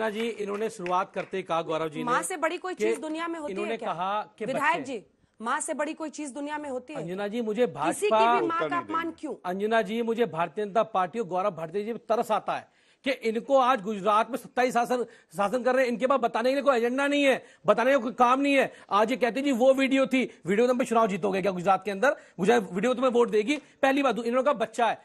कल्पना जी इन्होंने शुरुआत करते कहा गौरव जी माँ से बड़ी कोई चीज दुनिया में होती इन्होंने है क्या? कहा कि विधायक जी माँ से बड़ी कोई चीज दुनिया में होती है अंजना जी मुझे भाजपा माँ का अपमान क्यों अंजना जी मुझे भारतीय जनता पार्टी और गौरव भारतीय जी तरस आता है कि इनको आज गुजरात में सत्ताईस शासन शासन कर रहे हैं इनके पास बताने के लिए कोई एजेंडा नहीं है बताने का कोई काम नहीं है आज ये कहते जी वो वीडियो थी वीडियो तुम चुनाव जीतोगे क्या गुजरात के अंदर गुजरात वीडियो तुम्हें वोट देगी पहली बात इन्होंने का बच्चा है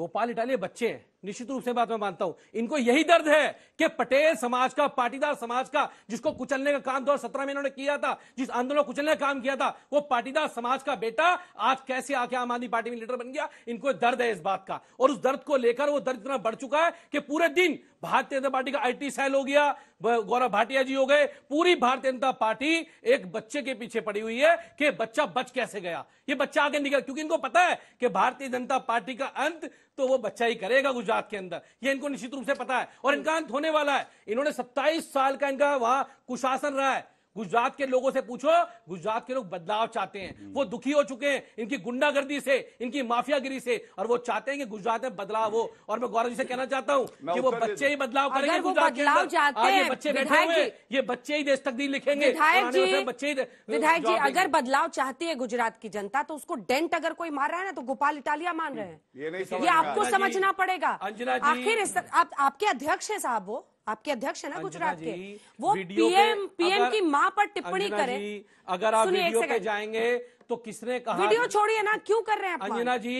गोपाल इटाली बच्चे हैं निश्चित रूप से बात मैं मानता हूं इनको यही दर्द है कि पटेल समाज का पाटीदार समाज का जिसको कुचलने का काम दो सत्रह में इन्होंने किया था जिस आंदोलन कुचलने का काम किया था वो पाटीदार समाज का बेटा आज कैसे आके आम आदमी पार्टी में लीडर बन गया इनको दर्द है इस बात का और उस दर्द को लेकर वो दर्द इतना बढ़ चुका है कि पूरे दिन भारतीय जनता पार्टी का आई सेल हो गया गौरव भाटिया जी हो गए पूरी भारतीय जनता पार्टी एक बच्चे के पीछे पड़ी हुई है कि बच्चा बच कैसे गया ये बच्चा आगे निकल क्योंकि इनको पता है कि भारतीय जनता पार्टी का अंत तो वो बच्चा ही करेगा गुजरात के अंदर ये इनको निश्चित रूप से पता है और इनका अंत होने वाला है इन्होंने सत्ताईस साल का इनका वहां कुशासन रहा है गुजरात के लोगों से पूछो गुजरात के लोग बदलाव चाहते हैं हम्म। वो दुखी हो चुके हैं इनकी गुंडागर्दी से इनकी माफियागिरी से और वो चाहते हैं कि गुजरात में बदलाव हो और मैं गौरव जी से कहना चाहता हूँ कि वो बच्चे ही बदलाव करेंगे गुजरात के ये बच्चे बैठे हुए ये बच्चे ही देश तकदीर लिखेंगे बच्चे विधायक जी अगर बदलाव चाहती है गुजरात की जनता तो उसको डेंट अगर कोई मार रहा है ना तो गोपाल इटालिया मान रहे हैं ये आपको समझना पड़ेगा आखिर आपके अध्यक्ष है साहब वो आपके अध्यक्ष है ना गुजरात के वो पीएम पीएम की माँ पर टिप्पणी करे अगर आप वीडियो पे जाएंगे तो किसने कहा वीडियो छोड़िए ना क्यों कर रहे हैं अंजना जी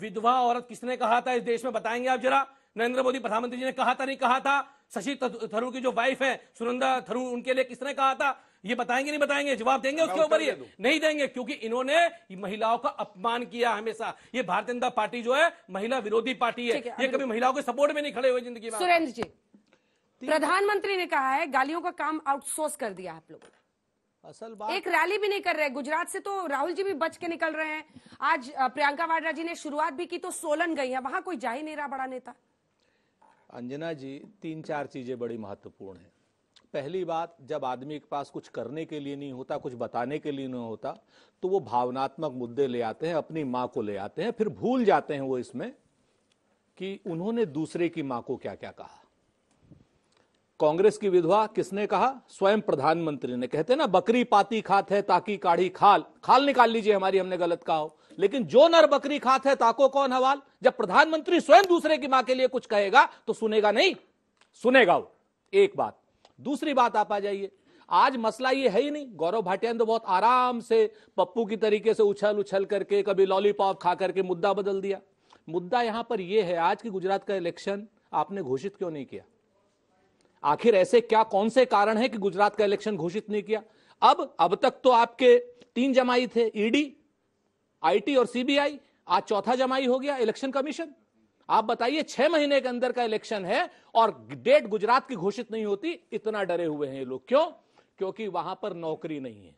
विधवा औरत किसने कहा था इस देश में बताएंगे आप जरा नरेंद्र मोदी प्रधानमंत्री जी ने कहा था नहीं कहा था शशि थरूर की जो वाइफ है सुनंदा थरूर उनके लिए किसने कहा था ये बताएंगे नहीं बताएंगे जवाब देंगे उसके ऊपर ये नहीं देंगे क्योंकि इन्होंने महिलाओं का अपमान किया हमेशा ये भारतीय जनता पार्टी जो है महिला विरोधी पार्टी है ये कभी महिलाओं के सपोर्ट में नहीं खड़े हुए जिंदगी में सुरेंद्र जी प्रधानमंत्री ने कहा है गालियों का काम आउटसोर्स कर दिया आप लोगों ने असल बात एक रैली भी नहीं कर रहे गुजरात से तो राहुल जी भी बच के निकल रहे हैं आज प्रियंका वाड्रा जी ने शुरुआत भी की तो सोलन गई है वहां कोई जा ही नहीं रहा बड़ा नेता अंजना जी तीन चार चीजें बड़ी महत्वपूर्ण है पहली बात जब आदमी के पास कुछ करने के लिए नहीं होता कुछ बताने के लिए नहीं होता तो वो भावनात्मक मुद्दे ले आते हैं अपनी माँ को ले आते हैं फिर भूल जाते हैं वो इसमें कि उन्होंने दूसरे की माँ को क्या क्या कहा कांग्रेस की विधवा किसने कहा स्वयं प्रधानमंत्री ने कहते ना बकरी पाती खात है ताकि काढ़ी खाल खाल निकाल लीजिए हमारी हमने गलत कहा हो लेकिन जो नर बकरी खात है ताको कौन हवाल जब प्रधानमंत्री स्वयं दूसरे की मां के लिए कुछ कहेगा तो सुनेगा नहीं सुनेगा वो एक बात दूसरी बात आप आ जाइए आज मसला ये है ही नहीं गौरव भाटियान तो बहुत आराम से पप्पू की तरीके से उछल उछल करके कभी लॉलीपॉप खा करके मुद्दा बदल दिया मुद्दा यहां पर यह है आज की गुजरात का इलेक्शन आपने घोषित क्यों नहीं किया आखिर ऐसे क्या कौन से कारण है कि गुजरात का इलेक्शन घोषित नहीं किया अब अब तक तो आपके तीन जमाई थे ईडी e आईटी और सीबीआई आज चौथा जमाई हो गया इलेक्शन कमीशन आप बताइए छह महीने के अंदर का इलेक्शन है और डेट गुजरात की घोषित नहीं होती इतना डरे हुए हैं ये लोग क्यों क्योंकि वहां पर नौकरी नहीं है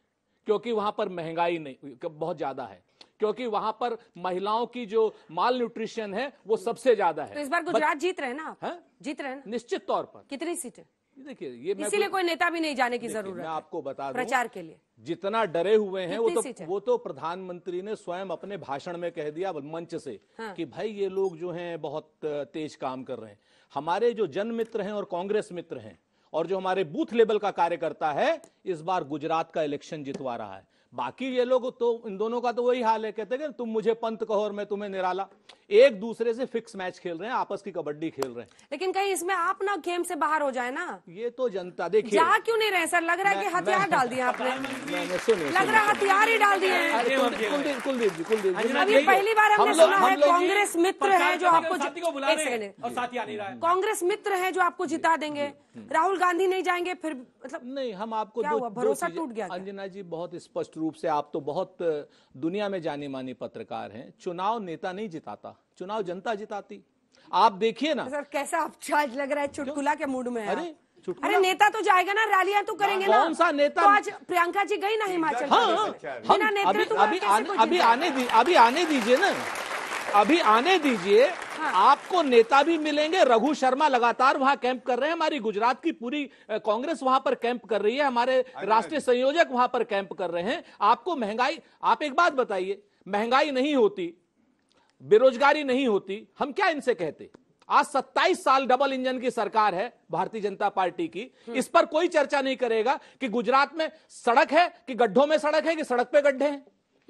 क्योंकि वहां पर महंगाई नहीं बहुत ज्यादा है क्योंकि वहां पर महिलाओं की जो माल न्यूट्रिशन है वो सबसे ज्यादा है तो इस बार गुजरात जीत रहे ना है? जीत रहे ना निश्चित तौर पर कितनी सीटें देखिए ये इसीलिए कोई नेता भी नहीं जाने की जरूरत है आपको बता प्रचार के लिए जितना डरे हुए हैं वो तो वो तो प्रधानमंत्री ने स्वयं अपने भाषण में कह दिया मंच से हाँ। कि भाई ये लोग जो हैं बहुत तेज काम कर रहे हैं हमारे जो जन मित्र हैं और कांग्रेस मित्र हैं और जो हमारे बूथ लेवल का कार्यकर्ता है इस बार गुजरात का इलेक्शन जितवा रहा है बाकी ये लोग तो इन दोनों का तो वही हाल है कहते हैं तुम मुझे पंत कहो और मैं तुम्हें निराला एक दूसरे से फिक्स मैच खेल रहे हैं आपस की कबड्डी खेल रहे हैं लेकिन कहीं इसमें आप ना गेम से बाहर हो जाए ना ये तो जनता देखिए जा क्यों नहीं रहे सर लग रहा है कि हथियार डाल दिया आपने लग रहा है हथियार ही डाल दिए कुलदीप जी कुलदीप जी अभी पहली बार हमने सुना है कांग्रेस मित्र है जो आपको कांग्रेस मित्र है जो आपको जिता देंगे हम्म, हम्म, हम्म। राहुल गांधी नहीं जाएंगे फिर मतलब नहीं हम आपको भरोसा टूट गया अंजना जी बहुत स्पष्ट रूप से आप तो बहुत दुनिया में जाने माने पत्रकार हैं चुनाव नेता नहीं जिताता चुनाव जनता जिताती आप देखिए ना सर कैसा अच्छा लग रहा है चुटकुला के मूड में अरे अरे नेता तो जाएगा ना रैलियां तो करेंगे ना कौन सा नेता तो आज प्रियंका जी गई ना हिमाचल हाँ, हाँ, हाँ, अभी, अभी, अभी आने अभी आने दीजिए ना अभी आने दीजिए हाँ। आपको नेता भी मिलेंगे रघु शर्मा लगातार वहाँ कैंप कर रहे हैं हमारी गुजरात की पूरी कांग्रेस वहाँ पर कैंप कर रही है हमारे राष्ट्रीय संयोजक वहाँ पर कैंप कर रहे हैं आपको महंगाई आप एक बात बताइए महंगाई नहीं होती बेरोजगारी नहीं होती हम क्या इनसे कहते आज 27 साल डबल इंजन की सरकार है भारतीय जनता पार्टी की हम्म। इस पर कोई चर्चा नहीं करेगा कि गुजरात में सड़क है कि गड्ढों में सड़क है कि सड़क पे गड्ढे हैं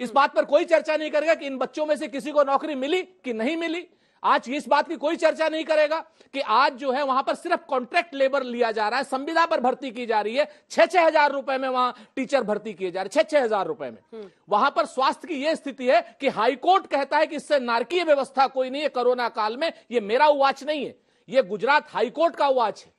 इस बात पर कोई चर्चा नहीं करेगा कि इन बच्चों में से किसी को नौकरी मिली कि नहीं मिली आज इस बात की कोई चर्चा नहीं करेगा कि आज जो है वहां पर सिर्फ कॉन्ट्रैक्ट लेबर लिया जा रहा है संविदा पर भर्ती की जा रही है छह छह हजार रुपए में वहां टीचर भर्ती किए जा रहे हैं छह छह हजार रुपए में हम्म। वहां पर स्वास्थ्य की यह स्थिति है कि हाईकोर्ट कहता है कि इससे नारकीय व्यवस्था कोई नहीं है कोरोना काल में यह मेरा उवाच नहीं है यह गुजरात हाईकोर्ट का उवाच है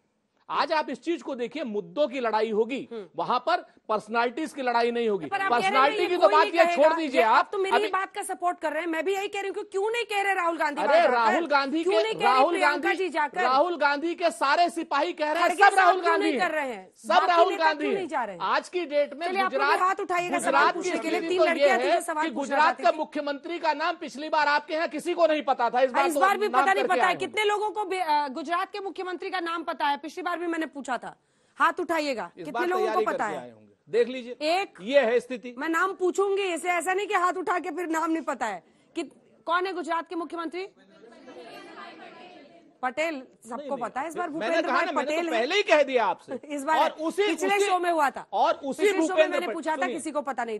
आज आप इस चीज को देखिए मुद्दों की लड़ाई होगी वहां पर पर्सनालिटीज की लड़ाई नहीं होगी पर्सनालिटी की तो बात यह छोड़ दीजिए आप तो मेरी बात का सपोर्ट कर रहे हैं मैं भी यही कह रही हूँ क्यों नहीं कह रहे राहुल गांधी अरे राहुल गांधी के राहुल गांधी जी जाकर राहुल गांधी के सारे सिपाही कह रहे हैं सब राहुल गांधी कर रहे हैं सब राहुल गांधी आज की डेट में गुजरात हाथ उठाइएगा गुजरात के लिए तो गुजरात का मुख्यमंत्री का नाम पिछली बार आपके यहाँ किसी को नहीं पता था इस बार भी पता नहीं पता है कितने लोगों को गुजरात के मुख्यमंत्री का नाम पता है पिछली बार भी मैंने पूछा था हाथ उठाइएगा कितने लोगों को पता है देख लीजिए एक ये है स्थिति मैं नाम पूछूंगी इसे ऐसा नहीं कि हाथ उठा के फिर नाम नहीं पता है कि कौन है गुजरात के मुख्यमंत्री पटेल सबको पता है इस बार भूपेंद्र भाई तो पटेल तो पहले ही कह दिया आपसे इस बार उसी पिछले शो में हुआ था और उसी शो में मैंने पूछा था किसी को पता नहीं था